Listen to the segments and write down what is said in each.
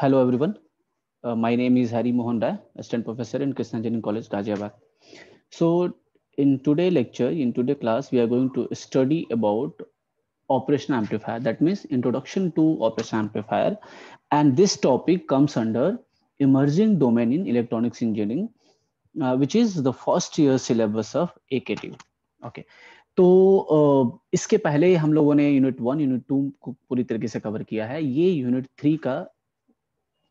Hello everyone. Uh, my name is Hari Mohan Rai, Assistant Professor in Krishnanjanin College, Ghaziabad. So in today lecture, in today class, we are going to study about operational amplifier. That means introduction to operational amplifier. And this topic comes under emerging domain in electronics engineering, uh, which is the first year syllabus of AKTU. Okay. तो इसके पहले हम लोगों ने unit one unit to को पूरी तरीके से कवर किया है ये यूनिट थ्री का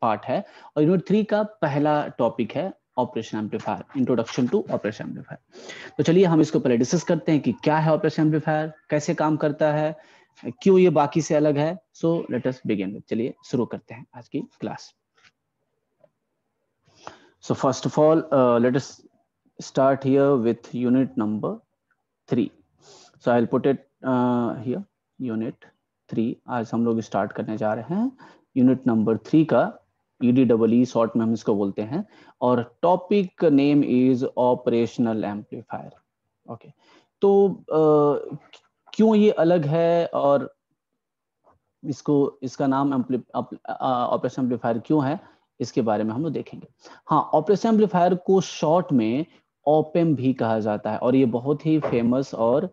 पार्ट है और यूनिट थ्री का पहला टॉपिक है operation amplifier introduction to operation amplifier तो चलिए हम इसको पहले डिस्कस करते हैं कि क्या है ऑपरेशन एम्पलीफायर कैसे काम करता है क्यों ये बाकी से अलग है सो लेट अस बिगिन चलिए शुरू करते हैं आज की class so first of all uh, let us start here with unit number 3 so i'll put it uh, here unit आज हम लोग स्टार्ट करने जा रहे हैं यूनिट नंबर थ्री का ई शॉर्ट e e में हम इसको बोलते हैं और topic name is operational amplifier okay तो आ, क्यों ये अलग है और इसको इसका नाम ऑपरेशन एम्पलीफायर क्यों है इसके बारे में हम लोग देखेंगे हाँ ऑपरेशन एम्पलीफायर को शॉर्ट में ओपेम भी कहा जाता है और ये बहुत ही फेमस और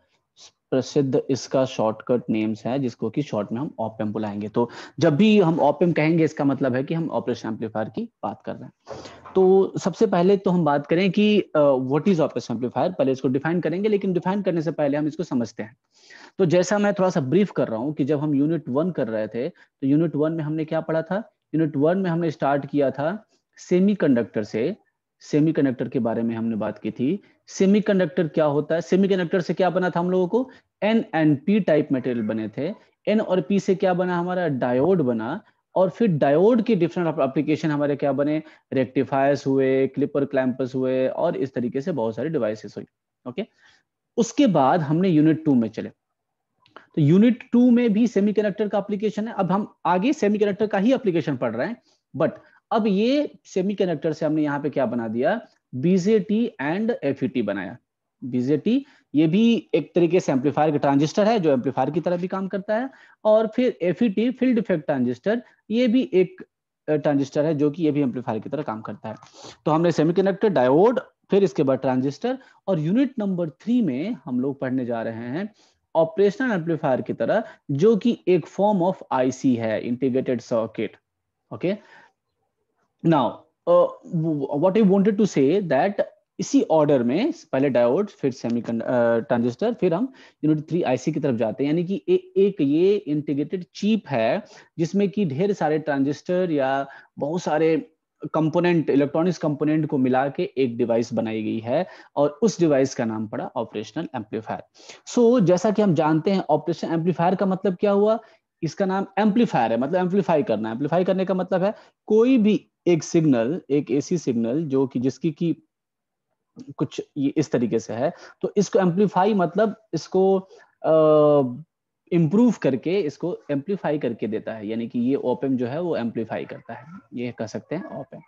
प्रसिद्ध इसका शॉर्टकट नेम्स है जिसको कि शॉर्ट में हम ऑप एम बुलाएंगे तो जब भी हम ऑप एम कहेंगे इसका मतलब है कि हम ऑपरेशन एम्पलीफायर की बात कर रहे हैं तो सबसे पहले तो हम बात करें कि व्हाट इज ऑपरेशन एम्पलीफायर पहले इसको डिफाइन करेंगे लेकिन डिफाइन करने से पहले हम इसको समझते हैं तो जैसा मैं थोड़ा सा ब्रीफ कर रहा हूँ कि जब हम यूनिट वन कर रहे थे तो यूनिट वन में हमने क्या पढ़ा था यूनिट वन में हमने स्टार्ट किया था सेमीकंडक्टर से सेमीकंडक्टर के बारे में हमने बात की थी सेमीकंडक्टर क्या होता है सेमीकंडक्टर से क्या बना था हम लोगों को N and P type material बने थे एन और पी से क्या बना हमारा डायोड बना और फिर डायोड के डिफरेंट एप्लीकेशन हमारे क्या बने रेक्टिफायर्स हुए क्लिपर क्लैम्पस हुए और इस तरीके से बहुत सारे डिवाइसेस हुई ओके उसके बाद हमने यूनिट टू में चले तो यूनिट टू में भी सेमीकंडक्टर का एप्लीकेशन है अब हम आगे सेमीकंडक्टर का ही एप्लीकेशन पढ़ रहे हैं बट अब ये सेमीकंडक्टर से हमने यहाँ पे क्या बना दिया बीजेटी एंड एफ बनाया बीजेटी ये भी एक तरीके से एम्पलीफायर का ट्रांजिस्टर है जो एम्पलीफायर की तरह भी काम करता है और फिर एफ फील्ड इफेक्ट ट्रांजिस्टर ये भी एक ट्रांजिस्टर है जो कि ये भी एम्पलीफायर की तरह काम करता है तो हमने सेमीकंडक्टर डायोड फिर इसके बाद ट्रांजिस्टर और यूनिट नंबर थ्री में हम लोग पढ़ने जा रहे हैं ऑपरेशनल एम्पलीफायर की तरह जो कि एक फॉर्म ऑफ आईसी है integrated circuit okay now what I wanted to say that इसी ऑर्डर में पहले डायोड फिर सेमी ट्रांजिस्टर फिर हम यूनिट थ्री आईसी की तरफ जाते हैं यानी कि ए, एक ये इंटीग्रेटेड चीप है जिसमें कि ढेर सारे ट्रांजिस्टर या बहुत सारे कंपोनेंट इलेक्ट्रॉनिक्स कंपोनेंट को मिला के एक डिवाइस बनाई गई है और उस डिवाइस का नाम पड़ा ऑपरेशनल एम्पलीफायर सो जैसा कि हम जानते हैं ऑपरेशन एम्पलीफायर का मतलब क्या हुआ इसका नाम एम्पलीफायर है मतलब एम्पलीफाई करना एम्पलीफाई करने का मतलब है कोई भी एक सिग्नल एक एसी सिग्नल जो कि जिसकी की कुछ इस तरीके से है तो इसको एम्पलीफाई मतलब इसको इम्प्रूव करके इसको एम्पलीफाई करके देता है यानी कि ये ओपन जो है वो एम्पलीफाई करता है ये कह सकते हैं ओपन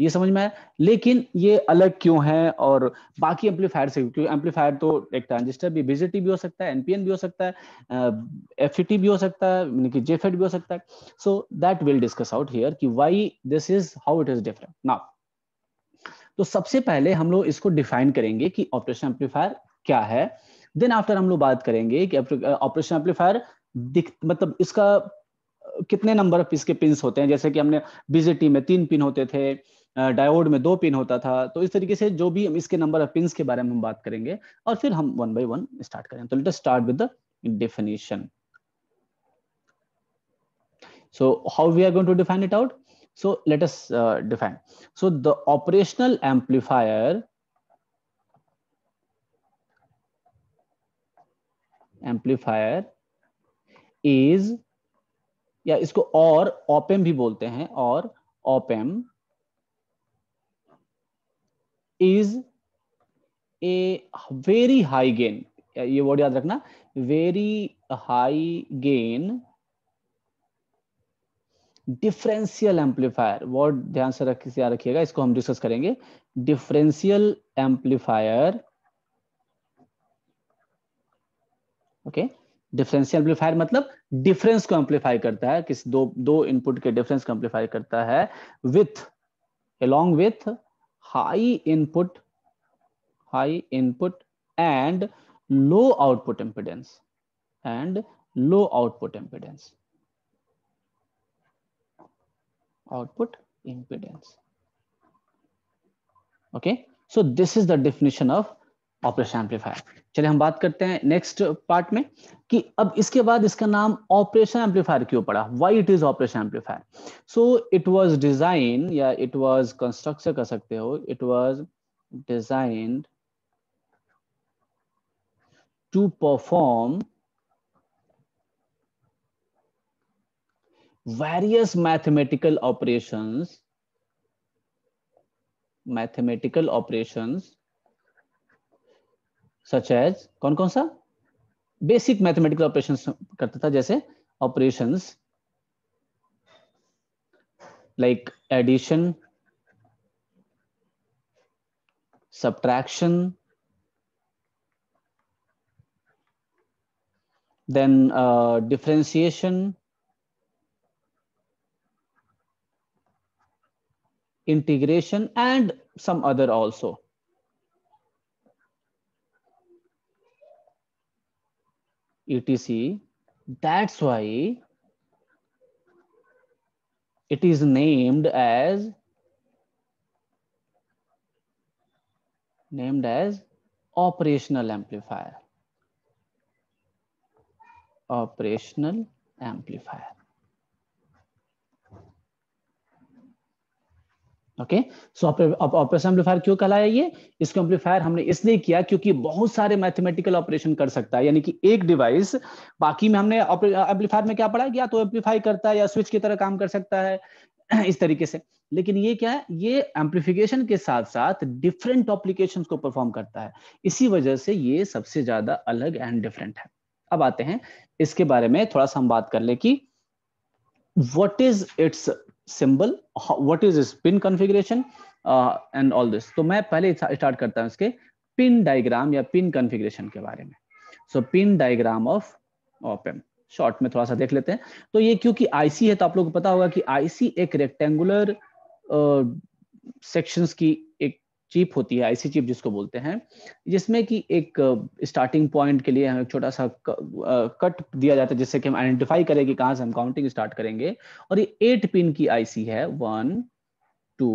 ये समझ में आया लेकिन ये अलग क्यों है और बाकी एम्पलीफायर से क्योंकि एम्पलीफायर तो एक ट्रांजिस्टर भी बीजेटी भी हो सकता है एनपीएन भी हो सकता है एफ e भी हो सकता है यानी कि जेफेट e भी हो सकता है so that will discuss out here कि why this is how it is different now तो सबसे पहले हम लोग इसको डिफाइन करेंगे कि ऑपरेशन एम्पलीफायर क्या है देन आफ्टर हम लोग बात करेंगे कि ऑपरेशन एम्पलीफायर मतलब इसका कितने नंबर ऑफ इसके पिन होते हैं जैसे कि हमने बीजेटी में तीन पिन होते थे डायोड में दो पिन होता था तो इस तरीके से जो भी हम इसके नंबर ऑफ पिन के बारे में हम बात करेंगे और फिर हम वन बाई वन स्टार्ट करें तो let start with the definition so how we are going to define it out So let us uh, define. So the operational amplifier amplifier is या इसको और ओपेम भी बोलते हैं और op amp is a very high gain ये word याद रखना very high gain differential amplifier word ध्यान से रख याद रखिएगा इसको हम डिस्कस करेंगे differential amplifier okay differential amplifier मतलब डिफरेंस को एम्पलीफाई करता है किस दो दो इनपुट के डिफरेंस को एम्पलीफाई करता है with along with high input high input and low output impedance and low output impedance output impedance. Okay, so this is the definition of operation amplifier चलिए हम बात करते हैं नेक्स्ट पार्ट में कि अब इसके बाद इसका नाम ऑपरेशन एम्पलीफायर क्यों पड़ा why it is operation amplifier so it was design या इट वाज कंस्ट्रक्शन कर सकते हो it was designed to perform various mathematical operations mathematical operations such as kon kon sa basic mathematical operations karta tha jaise operations like addition subtraction then uh, differentiation integration and some other also. ETC, that's why it is named as named as operational amplifier operational amplifier okay so operation amplifier क्यों कहलाया ये इसको amplifier हमने इसलिए किया क्योंकि बहुत सारे मैथमेटिकल ऑपरेशन कर सकता है यानी कि एक डिवाइस बाकी में हमने एम्पलीफायर में क्या पढ़ा गया तो एम्पलीफाई करता है या स्विच की तरह काम कर सकता है इस तरीके से लेकिन ये क्या है ये एम्पलीफिकेशन के साथ साथ डिफरेंट ऑप्लीकेशन को परफॉर्म करता है इसी वजह से ये सबसे ज्यादा अलग एंड डिफरेंट है अब आते हैं इसके बारे में थोड़ा सा हम बात कर ले कि what is its symbol what is इस pin configuration and all this तो मैं पहले स्टार्ट करता हूँ इसके पिन डायग्राम या पिन कॉन्फ़िगरेशन के बारे में सो pin diagram of op amp short में थोड़ा सा देख लेते हैं तो ये क्योंकि आईसी है तो आप लोग को पता होगा कि आईसी एक रेक्टेंगुलर सेक्शन uh, की एक चिप होती है आईसी चिप जिसको बोलते हैं जिसमें कि एक स्टार्टिंग uh, पॉइंट के लिए हमें छोटा सा कट uh, दिया जाता है जिससे कि हम आइडेंटिफाई करें कि कहाँ से हम काउंटिंग स्टार्ट करेंगे और ये एट पिन की आईसी है वन टू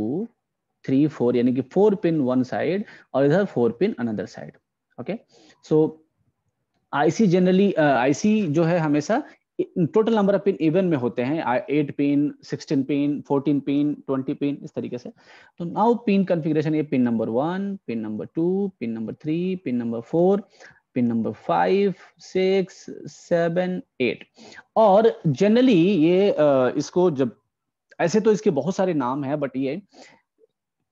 थ्री फोर यानी कि फोर पिन वन साइड और इधर four pin another side okay so IC generally IC जो है हमेशा total number of pin even में होते हैं eight pin sixteen pin fourteen pin twenty pin इस तरीके से तो नाउ पिन कॉन्फ़िगरेशन ये pin number one pin number two pin number three pin number four pin number five six seven eight और generally ये इसको जब ऐसे तो इसके बहुत सारे नाम है बट ये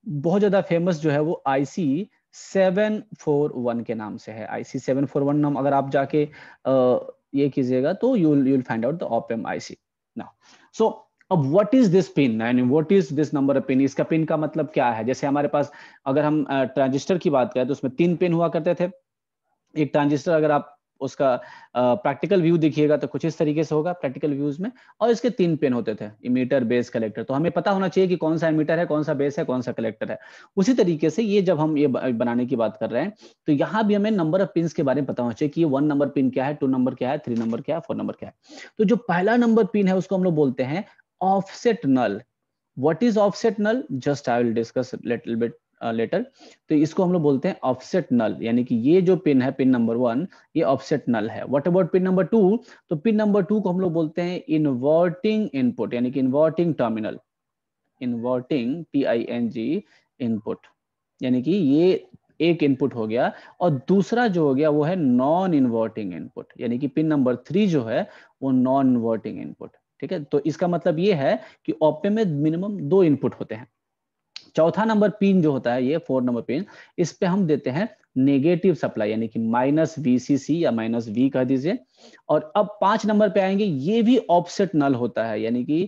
बहुत ज्यादा फेमस जो है वो आईसी सेवन फोर वन के नाम से है आईसी सेवन फोर वन नाम अगर आप जाके ये कीजिएगा तो you you'll find out the op amp IC ना सो अब व्हाट इज दिस पिन यानी what is this number of pin इसका पिन का मतलब क्या है जैसे हमारे पास अगर हम ट्रांजिस्टर की बात करें तो उसमें तीन पिन हुआ करते थे एक ट्रांजिस्टर अगर आप उसका प्रैक्टिकल व्यू देखिएगा तो कुछ इस तरीके से होगा प्रैक्टिकल व्यूज में और इसके तीन पेन होते थे इमीटर बेस कलेक्टर तो हमें पता होना चाहिए कि कौन सा इमीटर है कौन सा बेस है कौन सा कलेक्टर है उसी तरीके से ये जब हम ये बनाने की बात कर रहे हैं तो यहाँ भी हमें नंबर ऑफ पिन के बारे में पता होना चाहिए कि वन नंबर पिन क्या है टू नंबर क्या है थ्री नंबर क्या है फोर नंबर क्या है तो जो पहला नंबर पिन है उसको हम लोग बोलते हैं offset null what is offset null just I will discuss little bit later तो इसको हम लोग बोलते हैं ऑफसेट नल यानी कि ये जो पिन है पिन नंबर वन ये ऑफसेट नल है what about pin number two तो पिन नंबर टू को हम लोग बोलते हैं इनवर्टिंग इनपुट यानी कि inverting terminal inverting T I N G input यानी कि ये एक इनपुट हो गया और दूसरा जो हो गया वो है नॉन इन्वर्टिंग इनपुट यानी कि पिन नंबर थ्री जो है वो नॉन इन्वर्टिंग इनपुट ठीक है तो इसका मतलब ये है कि ऑपे में मिनिमम दो इनपुट होते हैं चौथा नंबर पिन जो होता है ये फोर नंबर पिन इस पे हम देते हैं नेगेटिव सप्लाई यानी कि माइनस वीसीसी या माइनस वी कह दीजिए और अब पांच नंबर पे आएंगे ये भी ऑफसेट नल होता है यानी कि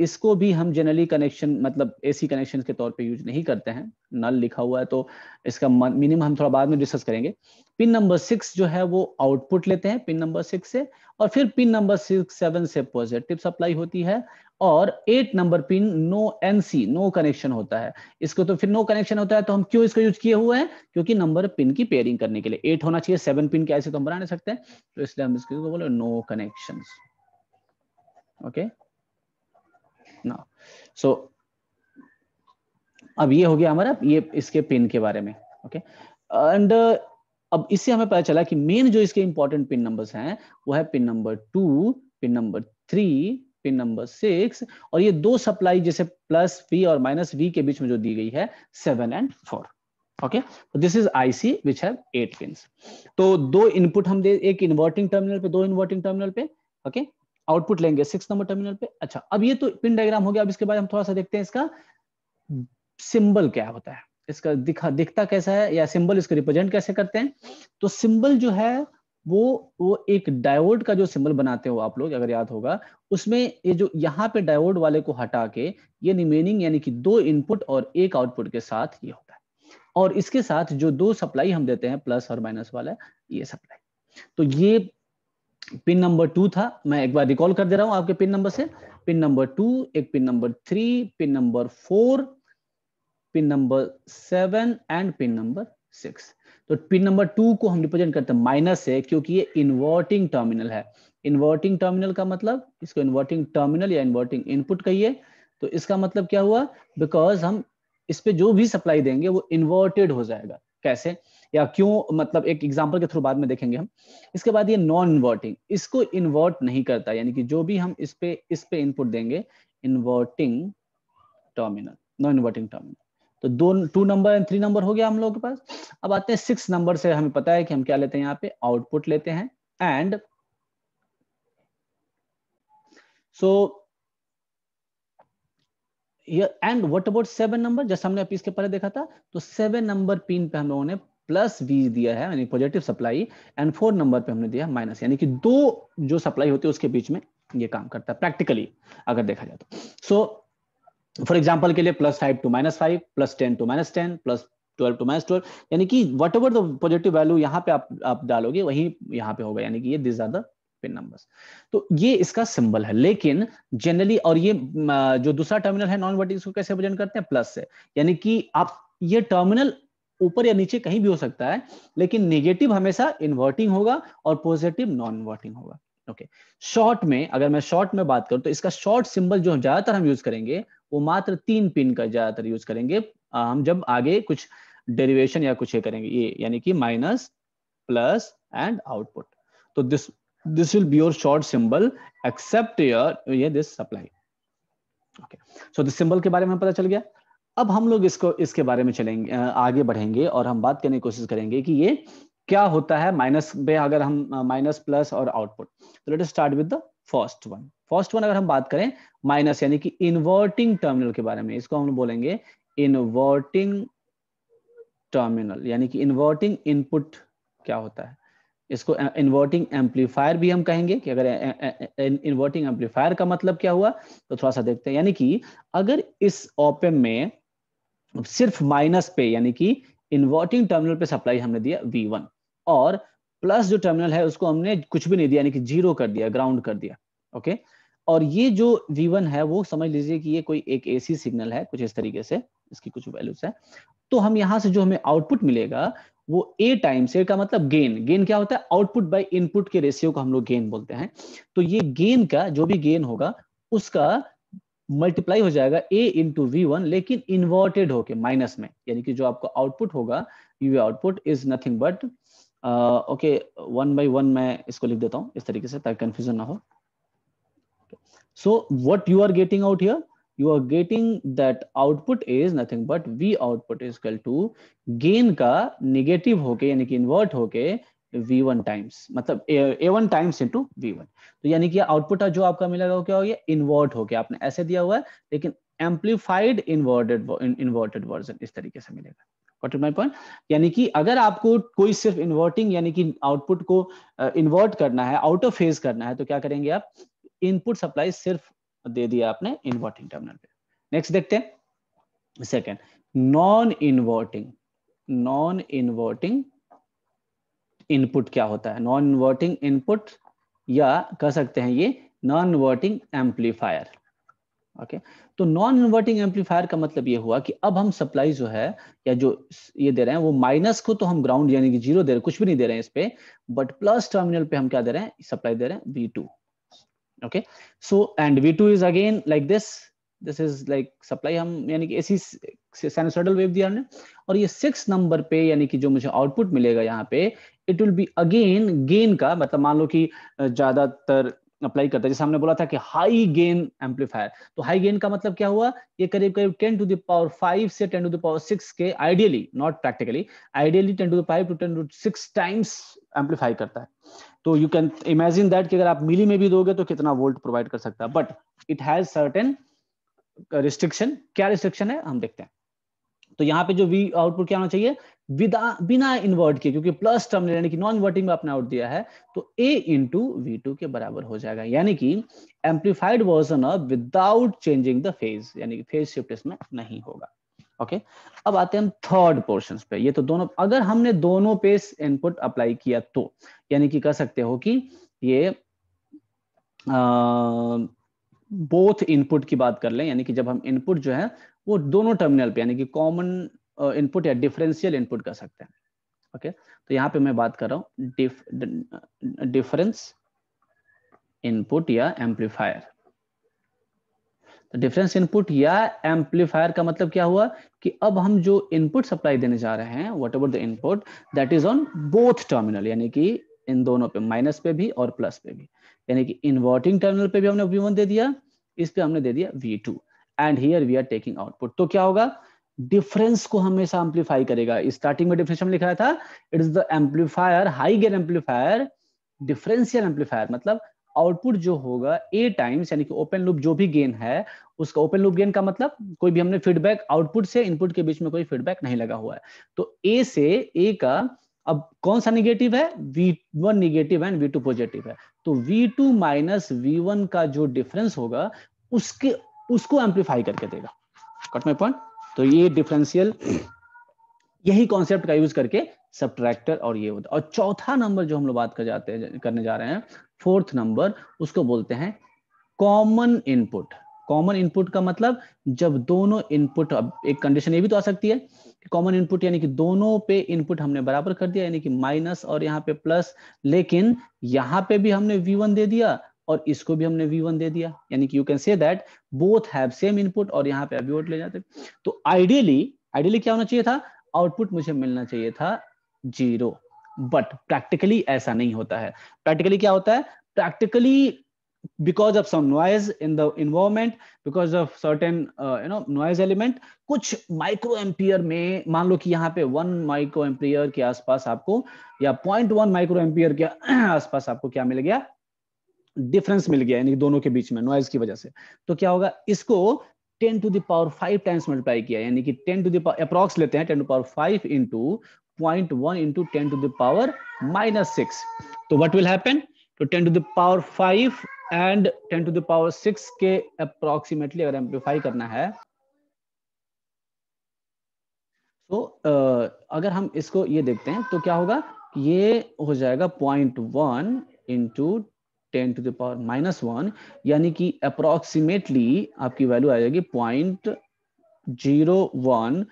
इसको भी हम जनरली कनेक्शन मतलब एसी कनेक्शन के तौर पे यूज नहीं करते हैं नल लिखा हुआ है तो इसका मिनिमम हम थोड़ा बाद में डिस्कस करेंगे पिन नंबर सिक्स जो है वो आउटपुट लेते हैं पिन नंबर सिक्स से और फिर पिन नंबर सिक्स सेवन से पॉजिटिव सप्लाई होती है और eight number pin no NC no connection होता है इसको तो फिर नो कनेक्शन होता है तो हम क्यों इसको यूज किए हुए हैं क्योंकि नंबर पिन की पेयरिंग करने के लिए एट होना चाहिए सेवन पिन के ऐसे तो हम बना नहीं सकते तो इसलिए हम इसको बोले नो कनेक्शन ओके okay? इतना सो so, अब ये हो गया हमारा ये इसके पिन के बारे में ओके एंड अब इससे हमें पता चला कि मेन जो इसके इंपॉर्टेंट पिन नंबर्स हैं वो है pin number two pin number three pin number six और ये दो सप्लाई जैसे प्लस वी और माइनस वी के बीच में जो दी गई है seven and four okay this is IC which have eight pin तो दो इनपुट हम दे एक इन्वर्टिंग टर्मिनल पे दो इन्वर्टिंग टर्मिनल पे ओके okay? आउटपुट लेंगे सिक्स नंबर टर्मिनल पे अच्छा अब ये तो पिन डायग्राम हो गया अब इसके बाद हम थोड़ा सा देखते हैं इसका सिंबल क्या होता है इसका दिखा दिखता कैसा है या सिंबल इसको रिप्रेजेंट कैसे करते हैं तो सिंबल जो है वो वो एक डायोड का जो सिंबल बनाते हो आप लोग अगर याद होगा उसमें ये जो यहाँ पे डायोड वाले को हटा के ये रिमेनिंग यानी कि दो इनपुट और एक आउटपुट के साथ ये होता है और इसके साथ जो दो सप्लाई हम देते हैं प्लस और माइनस वाला ये सप्लाई तो ये पिन नंबर टू था मैं एक बार रिकॉल कर दे रहा हूं आपके पिन नंबर से पिन नंबर टू एक pin number three pin number four pin number seven and pin number six तो पिन नंबर टू को हम रिप्रेजेंट करते हैं माइनस से क्योंकि ये इन्वर्टिंग टर्मिनल है इन्वर्टिंग टर्मिनल का मतलब इसको इन्वर्टिंग टर्मिनल या इन्वर्टिंग इनपुट कहिए तो इसका मतलब क्या हुआ बिकॉज हम इस पे जो भी सप्लाई देंगे वो इन्वर्टेड हो जाएगा कैसे या क्यों मतलब एक एग्जाम्पल के थ्रू बाद में देखेंगे हम इसके बाद ये नॉन इन्वर्टिंग इसको इन्वर्ट नहीं करता यानी कि जो भी हम इस पे इस पे इनपुट देंगे inverting terminal non inverting terminal तो दो two number and three number हो गया हम लोगों के पास अब आते हैं सिक्स नंबर से हमें पता है कि हम क्या लेते हैं यहाँ पे आउटपुट लेते हैं and so and what about seven number जैसे हमने इसके पहले देखा था तो सेवन नंबर पिन पे हम लोगों ने प्लस वी दिया है यानी positive supply and four number पे हमने दिया माइनस यानी कि दो जो सप्लाई होती है उसके बीच में ये काम करता है प्रैक्टिकली अगर देखा जाए तो सो फॉर एग्जांपल के लिए plus five to minus five plus ten to minus ten plus twelve to minus twelve यानी कि whatever the positive value यहाँ पे आप आप डालोगे वही यहाँ पे होगा यानी कि ये this are the pin numbers तो ये इसका सिंबल है लेकिन जनरली और ये जो दूसरा टर्मिनल है नॉन वर्टिंग कैसे प्रेजेंट करते हैं प्लस से यानी कि आप ये टर्मिनल ऊपर या नीचे कहीं भी हो सकता है लेकिन निगेटिव हमेशा इन्वर्टिंग होगा और पॉजिटिव नॉन इन्वर्टिंग होगा ओके okay. शॉर्ट में अगर मैं शॉर्ट में बात करूं तो इसका शॉर्ट सिंबल जो ज्यादातर हम यूज करेंगे वो मात्र तीन पिन का ज्यादातर यूज करेंगे हम जब आगे कुछ डेरिवेशन या कुछ ये करेंगे ये यानी कि माइनस प्लस एंड आउटपुट तो this this will be your short symbol except your ये this supply okay so this symbol के बारे में पता चल गया अब हम लोग इसको इसके बारे में चलेंगे आगे बढ़ेंगे और हम बात करने की कोशिश करेंगे कि ये क्या होता है माइनस बे अगर हम माइनस प्लस और आउटपुट तो let start with the first one first one अगर हम बात करें माइनस यानी कि इन्वर्टिंग टर्मिनल के बारे में इसको हम बोलेंगे इन्वर्टिंग टर्मिनल यानी कि इन्वर्टिंग इनपुट क्या होता है इसको इन्वर्टिंग एम्पलीफायर भी हम कहेंगे कि अगर इन्वर्टिंग एम्पलीफायर का मतलब क्या हुआ तो थोड़ा सा देखते हैं यानी कि अगर इस ओपन में मतलब सिर्फ माइनस पे यानी कि इन्वर्टिंग टर्मिनल पे सप्लाई हमने दिया वी वन और प्लस जो टर्मिनल है उसको हमने कुछ भी नहीं दिया यानी कि जीरो कर दिया ग्राउंड कर दिया ओके और ये जो V1 है वो समझ लीजिए कि ये कोई एक AC सिग्नल है कुछ इस तरीके से इसकी कुछ वैल्यूज है तो हम यहाँ से जो हमें आउटपुट मिलेगा वो ए टाइम से का मतलब गेन गेन क्या होता है आउटपुट बाय इनपुट के रेशियो को हम लोग गेन बोलते हैं तो ये गेन का जो भी गेन होगा उसका मल्टीप्लाई हो जाएगा ए इंटू वी वन लेकिन इन्वर्टेड होके माइनस में यानी कि जो आपका आउटपुट होगा you output is nothing but okay one by one मैं इसको लिख देता हूं इस तरीके से ताकि कंफ्यूजन ना हो so what you are getting out here you are getting that output is nothing but V output is equal to gain का निगेटिव होके यानी कि इन्वर्ट होके वी वन टाइम्स मतलब A one times into V one तो यानी कि output जो आपका मिलेगा वो क्या हो गया इन्वर्ट हो गया आपने ऐसे दिया हुआ है लेकिन एम्पलीफाइड इन्वर्टेड इन्वर्टेड वर्जन इस तरीके से मिलेगा यानी कि अगर आपको कोई सिर्फ इन्वर्टिंग यानी कि आउटपुट को इन्वर्ट uh, करना है आउट ऑफ फेज करना है तो क्या करेंगे आप इनपुट सप्लाई सिर्फ दे दिया आपने इन्वर्टिंग टर्मिनल पे नेक्स्ट देखते हैं second non inverting non inverting input क्या होता है नॉन इन्वर्टिंग इनपुट या कह सकते हैं ये नॉन इन्वर्टिंग एम्पलीफायर ओके तो नॉन इन्वर्टिंग एम्पलीफायर का मतलब ये हुआ कि अब हम सप्लाई जो है या जो ये दे रहे हैं वो माइनस को तो हम ग्राउंड यानी कि जीरो दे रहे हैं कुछ भी नहीं दे रहे हैं इस पे बट प्लस टर्मिनल पे हम क्या दे रहे हैं सप्लाई दे रहे हैं V two so and V two is again like this this is like supply हम यानी कि ऐसी सैनोसोइडल वेव दिया हमने और ये सिक्स नंबर पे यानी कि जो मुझे आउटपुट मिलेगा यहाँ पे it will be again gain का मतलब मान लो कि ज्यादातर अप्लाई करता है जैसे हमने बोला था कि हाई गेन एम्पलीफायर तो हाई गेन का मतलब क्या हुआ ये करीब करीब 10 टू द पावर 5 से 10 टू द पावर 6 के ideally not practically ideally 10 to the 5 to 10 to 6 times amplify करता है तो यू कैन इमेजिन दैट कि अगर आप मिली में भी दोगे तो कितना वोल्ट प्रोवाइड कर सकता है but it has certain restriction क्या रिस्ट्रिक्शन है हम देखते हैं तो यहाँ पे जो वी आउटपुट क्या होना चाहिए विदा बिना इन्वर्ट के क्योंकि प्लस टर्म यानी कि नॉन इन्वर्टिंग में आपने आउट दिया है तो ए इंटू वी टू के बराबर हो जाएगा यानी कि amplified version of without changing the phase यानी कि फेज शिफ्ट इसमें नहीं होगा ओके okay? अब आते हैं हम थर्ड पोर्शन पे ये तो दोनों अगर हमने दोनों पे इनपुट अप्लाई किया तो यानी कि कह सकते हो कि ये बोथ इनपुट की बात कर लें यानी कि जब हम इनपुट जो है वो दोनों टर्मिनल पे यानी कि कॉमन इनपुट uh, या डिफरेंशियल इनपुट कर सकते हैं ओके तो यहाँ पे मैं बात कर रहा हूं डिफरेंस इनपुट या एम्पलीफायर डिफरेंस इनपुट या एम्पलीफायर का मतलब क्या हुआ कि अब हम जो इनपुट सप्लाई देने जा रहे हैं whatever the input that is on both terminal यानी कि इन दोनों पे माइनस पे भी और प्लस पे भी यानी कि इन्वर्टिंग टर्मिनल पे भी हमने वी दे दिया इस पे हमने दे दिया V two and here we are taking output तो क्या होगा डिफरेंस को हमेशा एम्पलीफाई करेगा स्टार्टिंग में डिफरेंस में लिखा था it is the amplifier high gain amplifier differential amplifier मतलब आउटपुट जो होगा ए टाइम्स यानी कि ओपन लूप जो भी गेन है उसका ओपन लूप गेन का मतलब कोई भी हमने फीडबैक आउटपुट से इनपुट के बीच में कोई फीडबैक नहीं लगा हुआ है तो ए से ए का अब कौन सा निगेटिव है V1 negative and V2 positive है तो V2 माइनस V1 का जो डिफरेंस होगा उसके उसको एम्पलीफाई करके देगा कट माई पॉइंट तो ये डिफरेंशियल यही कॉन्सेप्ट का यूज करके सब्ट्रैक्टर और ये होता है और चौथा नंबर जो हम लोग बात कर जाते हैं करने जा रहे हैं फोर्थ नंबर उसको बोलते हैं कॉमन इनपुट कॉमन इनपुट का मतलब जब दोनों इनपुट एक कंडीशन ये भी तो आ सकती है कि कॉमन इनपुट यानी कि दोनों पे इनपुट हमने बराबर कर दिया यानी कि माइनस और यहाँ पे प्लस लेकिन यहाँ पे भी हमने v1 दे दिया और इसको भी हमने v1 दे दिया यानी कि you can say that both have same input और यहाँ पे अभी वोट ले जाते तो आइडियली आइडियली क्या होना चाहिए था आउटपुट मुझे मिलना चाहिए था जीरो बट प्रैक्टिकली ऐसा नहीं होता है प्रैक्टिकली क्या होता है practically because of some noise in the environment because of certain you know noise element कुछ माइक्रो एम्पियर में मान लो कि यहाँ पे वन माइक्रो एम्पियर के आसपास आपको या पॉइंट वन माइक्रो एम्पियर के आसपास आपको क्या मिल गया डिफरेंस मिल गया यानी दोनों के बीच में नॉइज की वजह से तो क्या होगा इसको 10 to the power five times multiply किया यानी कि 10 टू दावर अप्रॉक्स लेते हैं 10 to power 5 into point one into ten to the power minus six तो वट विल हैपन तो 10 to the power 5 and ten to the power six के अप्रोक्सीमेटली अगर एम्पलीफाई करना है तो अगर हम इसको ये देखते हैं तो क्या होगा ये हो जाएगा point one into ten to the power minus one यानी कि अप्रोक्सीमेटली आपकी वैल्यू आ जाएगी point zero one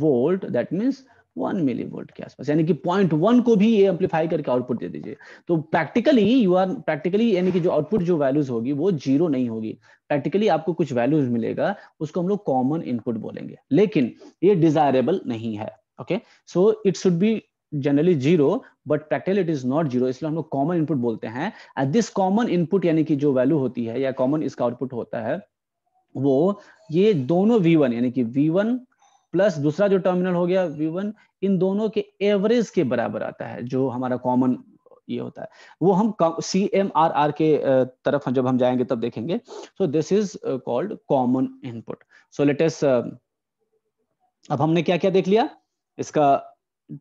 volt that means one milli volt के आसपास यानी कि पॉइंट वन को भी ये एम्पलीफाई करके आउटपुट दे दीजिए तो प्रैक्टिकली यू आर प्रैक्टिकली यानी कि जो आउटपुट जो वैल्यूज होगी वो जीरो नहीं होगी प्रैक्टिकली आपको कुछ वैल्यूज मिलेगा उसको हम लोग कॉमन इनपुट बोलेंगे लेकिन ये डिजायरेबल नहीं है okay so it should be generally zero but practical it is not zero इसलिए हम लोग कॉमन इनपुट बोलते हैं एट दिस कॉमन इनपुट यानी कि जो वैल्यू होती है या कॉमन इसका आउटपुट होता है वो ये दोनों v1 यानी कि v1 प्लस दूसरा जो टर्मिनल हो गया वी वन इन दोनों के एवरेज के बराबर आता है जो हमारा कॉमन ये होता है वो हम सी एम आर आर के तरफ जब हम जाएंगे तब देखेंगे so this is called common input so latest अब हमने क्या क्या देख लिया इसका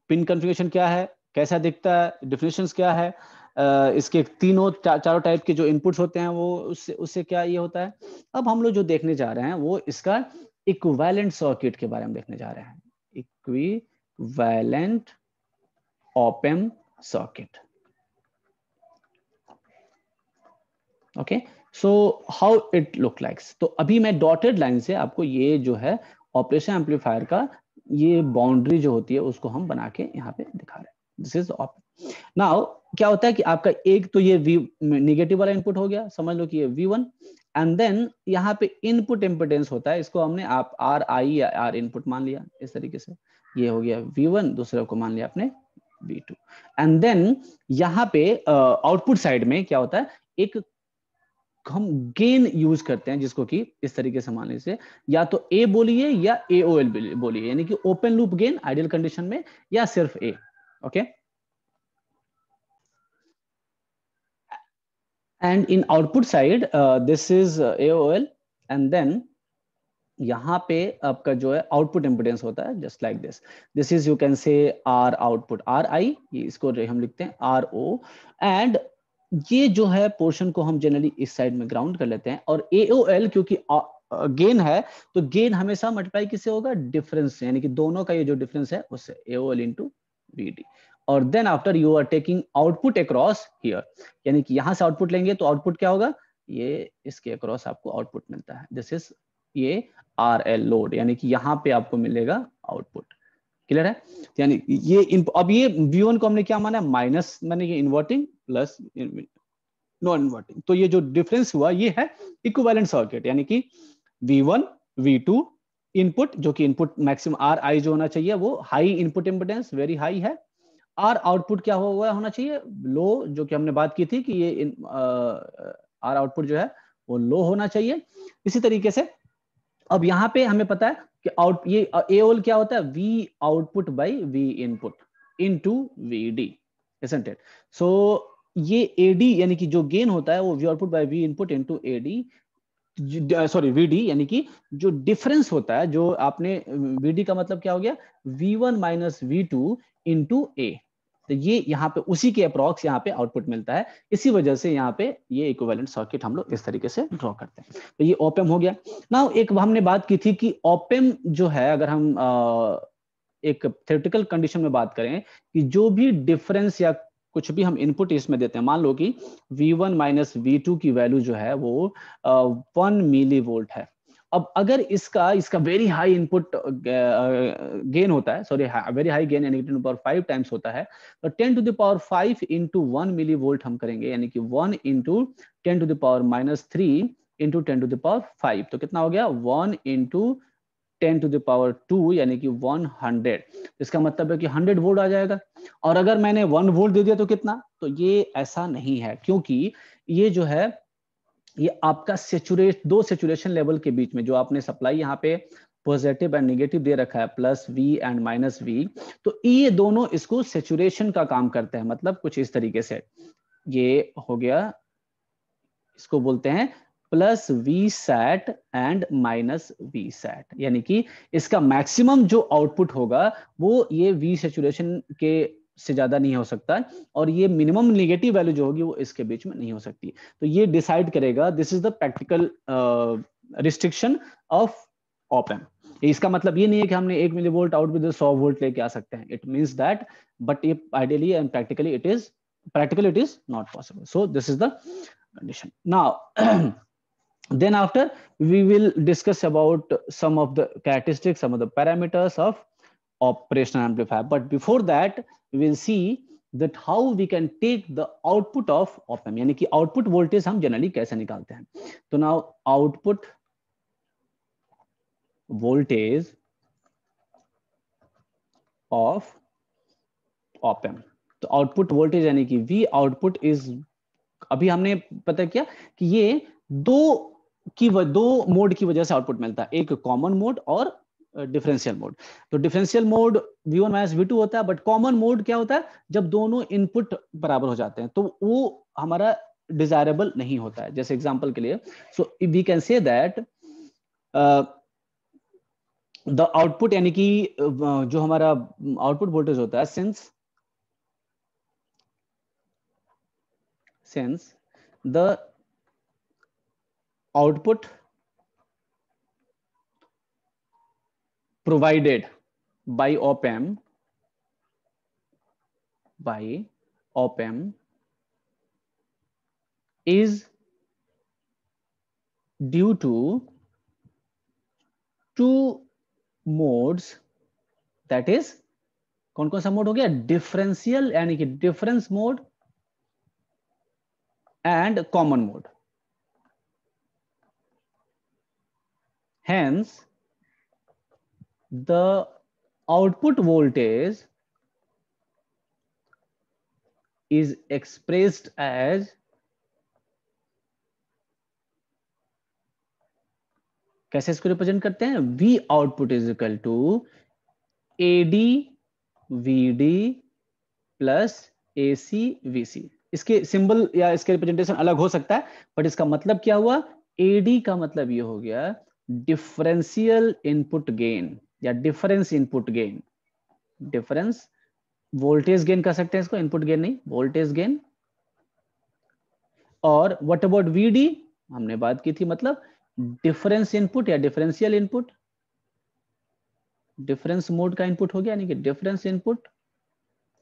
पिन कॉन्फ़िगरेशन क्या है कैसा दिखता है डिफिनेशन क्या है Uh, इसके तीनों चा, चारों टाइप के जो इनपुट्स होते हैं वो उससे उससे क्या ये होता है अब हम लोग जो देखने जा रहे हैं वो इसका इक्वैलेंट सर्किट के बारे में देखने जा रहे हैं equivalent op amp circuit okay so how it look likes तो अभी मैं डॉटेड लाइन से आपको ये जो है ऑपरेशन एम्पलीफायर का ये बाउंड्री जो होती है उसको हम बना के यहाँ पे दिखा रहे हैं दिस इज ऑप नाउ क्या होता है कि आपका एक तो ये वी नेगेटिव वाला इनपुट हो गया समझ लो कि ये वी वन एंड देन यहाँ पे इनपुट इम्पोर्टेंस होता है इसको हमने आप आर आई या आर इनपुट मान लिया इस तरीके से ये हो गया वी वन दूसरे को मान लिया आपने वी टू एंड देन यहाँ पे आउटपुट uh, साइड में क्या होता है एक हम गेन यूज करते हैं जिसको कि इस तरीके से मान लीजिए या तो ए बोलिए या ए ओ एल बोलिए यानी कि open loop gain ideal condition में या सिर्फ A okay okay? and in output side uh, this is uh, AOL and then यहाँ पे आपका जो है आउटपुट इम्पोर्टेंस होता है just like this this is you can say R output R I इसको हम लिखते हैं आर ओ एंड ये जो है पोर्शन को हम जनरली इस साइड में ग्राउंड कर लेते हैं और ए एल क्योंकि गेन है तो गेन हमेशा मल्टीप्लाई किससे होगा डिफरेंस यानी कि दोनों का ये जो डिफरेंस है उससे A O L into B D और then after you are taking output across here यानी कि यहां से आउटपुट लेंगे तो आउटपुट क्या होगा ये इसके अक्रॉस आपको आउटपुट मिलता है दिस इज ये आर एल लोड यानी कि यहां पे आपको मिलेगा आउटपुट क्लियर है यानी ये अब ये वी को हमने क्या माना माइनस मैंने ये इन्वर्टिंग प्लस नॉन इन्वर्टिंग तो ये जो डिफरेंस हुआ ये है इक्विवेलेंट सर्किट यानी कि V one V two input जो कि इनपुट मैक्सिमम आर आई जो होना चाहिए वो high input importance very high है आर आउटपुट क्या हुआ हुआ होना चाहिए लो जो कि हमने बात की थी कि ये इन आर आउटपुट जो है वो लो होना चाहिए इसी तरीके से अब यहाँ पे हमें पता है कि आउट ये ए ओल क्या होता है V output by V input into V D it so ये ए डी यानी कि जो गेन होता है वो V output by V input into A D sorry VD यानी कि जो डिफरेंस होता है जो आपने वीडी का मतलब क्या हो गया V one minus V two into A तो ये यहाँ पे उसी के अप्रोक्स यहाँ पे आउटपुट मिलता है इसी वजह से यहाँ पे ये इक्वेलेंट सर्किट हम लोग इस तरीके से ड्रॉ करते हैं तो ये ओपेम हो गया ना एक हमने बात की थी कि ओपेम जो है अगर हम आ, एक थियोटिकल कंडीशन में बात करें कि जो भी डिफरेंस या कुछ भी हम इनपुट इसमें देते हैं मान लो कि V1 वन माइनस वी की वैल्यू जो है वो वन मिली वोल्ट है अब अगर इसका इसका वेरी हाई इनपुट गेन होता है सॉरी वेरी हाई गेन यानी पावर फाइव टाइम्स होता है तो ten to the power five into one milli volt हम करेंगे यानी कि one into ten to the power minus three into ten to the power five तो कितना हो गया one into ten to the power two यानी कि वन हंड्रेड इसका मतलब है कि हंड्रेड वोल्ट आ जाएगा और अगर मैंने वन वोल्ट दे दिया तो कितना तो ये ऐसा नहीं है क्योंकि ये जो है ये आपका सेचुरेट दो सेचुरेशन लेवल के बीच में जो आपने सप्लाई यहाँ पे पॉजिटिव एंड निगेटिव दे रखा है plus V and minus V तो ये दोनों इसको सेचुरेशन का काम करते हैं मतलब कुछ इस तरीके से ये हो गया इसको बोलते हैं plus V sat and minus V sat यानी कि इसका मैक्सिमम जो आउटपुट होगा वो ये वी सेचुरेशन के से ज्यादा नहीं हो सकता है और ये मिनिमम निगेटिव वैल्यू जो होगी वो इसके बीच में नहीं हो सकती तो ये डिसाइड करेगा this is the practical restriction of op amp इसका मतलब ये नहीं है कि हमने एक मिली वोल्ट आउट विद सौ वोल्ट लेके आ सकते हैं इट मीन दैट बट ये ideally and practically it is practically it is not possible so this is the condition now then after we will discuss about some of the characteristics some of the parameters of operational amplifier. But before that, we will see that how we can take the output of op amp. yani ki output voltage hum generally kaise nikalte hain so now output voltage of op amp. तो output voltage यानी कि V output is अभी हमने पता किया कि ये दो की दो मोड की वजह से आउटपुट मिलता है एक कॉमन मोड और डिफरेंशियल मोड तो differential mode V one minus V two होता है बट कॉमन मोड क्या होता है जब दोनों इनपुट बराबर हो जाते हैं तो वो हमारा डिजायरेबल नहीं होता है जैसे एग्जाम्पल के लिए so we can say that the output यानी कि जो हमारा आउटपुट वोल्टेज होता है since since the output provided by opm by opm is due to two modes that is kon kon sa mode ho gaya differential yani ki difference mode and common mode hence the output voltage is expressed as कैसे इसको represent करते हैं V output is equal to A D V D plus A C V C इसके symbol या इसके representation अलग हो सकता है बट इसका मतलब क्या हुआ ए डी का मतलब ये हो गया डिफरेंशियल इनपुट गेन या difference input gain difference voltage gain कर सकते हैं इसको इनपुट गेन नहीं वोल्टेज गेन और व्हाट अबाउट वीडी हमने बात की थी मतलब डिफरेंस इनपुट या डिफरेंशियल इनपुट डिफरेंस मोड का इनपुट हो गया यानी कि difference input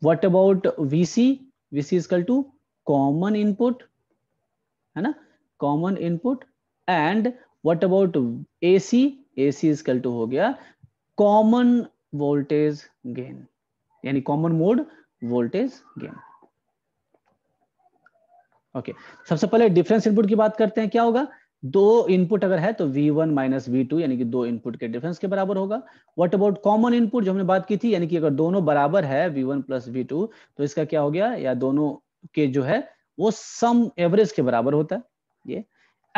what about VC VC is equal to common input है ना common input and what about AC AC is equal to हो गया कॉमन वोल्टेज गेन यानी common mode voltage gain okay सबसे पहले डिफरेंस इनपुट की बात करते हैं क्या होगा दो इनपुट अगर है तो V1 वन माइनस वी यानी कि दो इनपुट के डिफरेंस के बराबर होगा व्हाट अबाउट कॉमन इनपुट जो हमने बात की थी यानी कि अगर दोनों बराबर है V1 वन प्लस वी तो इसका क्या हो गया या दोनों के जो है वो सम एवरेज के बराबर होता है ये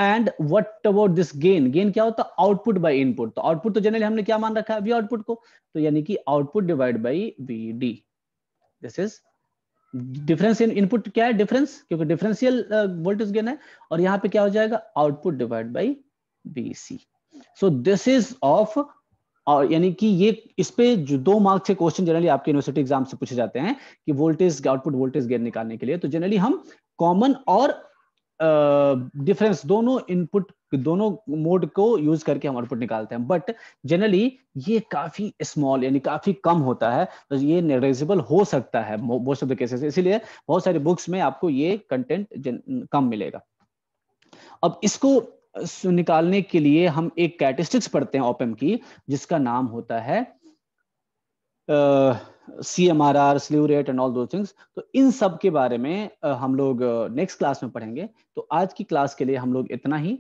and what about this gain gain क्या होता है आउटपुट बाई इनपुट तो आउटपुट तो जनरली हमने क्या मान रखा है वी आउटपुट को तो यानी कि output divide by B D this is difference in input क्या है डिफरेंस क्योंकि डिफरेंशियल वोल्टेज गेन है और यहां पे क्या हो जाएगा output divide by B C so this is of और यानी कि ये इस पे जो दो मार्क्स के क्वेश्चन जनरली आपके यूनिवर्सिटी एग्जाम से पूछे जाते हैं कि वोल्टेज आउटपुट वोल्टेज गेन निकालने के लिए तो जनरली हम कॉमन और डिफरेंस uh, दोनों इनपुट दोनों मोड को यूज करके हम आउटपुट निकालते हैं बट जनरली ये काफी स्मॉल यानी काफी कम होता है तो ये नेगलेजिबल हो सकता है मोस्ट ऑफ द केसेस इसीलिए बहुत सारे बुक्स में आपको ये कंटेंट कम मिलेगा अब इसको निकालने के लिए हम एक कैटिस्टिक्स पढ़ते हैं ओपम की जिसका नाम होता है C M R R slew rate and all दो थिंग्स तो इन सब के बारे में uh, हम लोग नेक्स्ट uh, क्लास में पढ़ेंगे तो आज की क्लास के लिए हम लोग इतना ही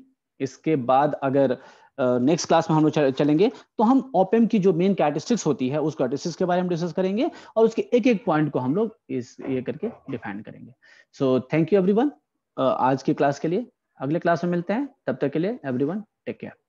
इसके बाद अगर नेक्स्ट uh, क्लास में हम लोग चलेंगे तो हम ओपेम की जो मेन कैटिस्टिक्स होती है उस कैटिस्टिक्स के बारे में डिस्कस करेंगे और उसके एक एक पॉइंट को हम लोग इस ये करके डिफाइन करेंगे सो थैंक यू वन आज की क्लास के लिए अगले क्लास में मिलते हैं तब तक के लिए वन टेक केयर